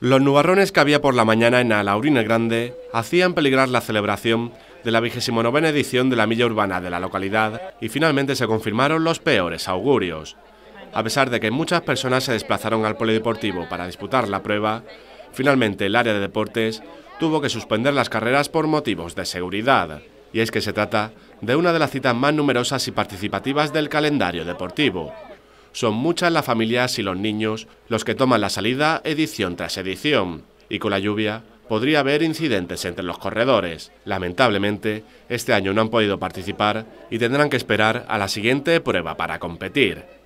Los nubarrones que había por la mañana en Alaurina Grande hacían peligrar la celebración de la 29 edición de la Milla Urbana de la localidad y finalmente se confirmaron los peores augurios. A pesar de que muchas personas se desplazaron al polideportivo para disputar la prueba, finalmente el área de deportes tuvo que suspender las carreras por motivos de seguridad. Y es que se trata de una de las citas más numerosas y participativas del calendario deportivo son muchas las familias y los niños los que toman la salida edición tras edición, y con la lluvia podría haber incidentes entre los corredores. Lamentablemente, este año no han podido participar y tendrán que esperar a la siguiente prueba para competir.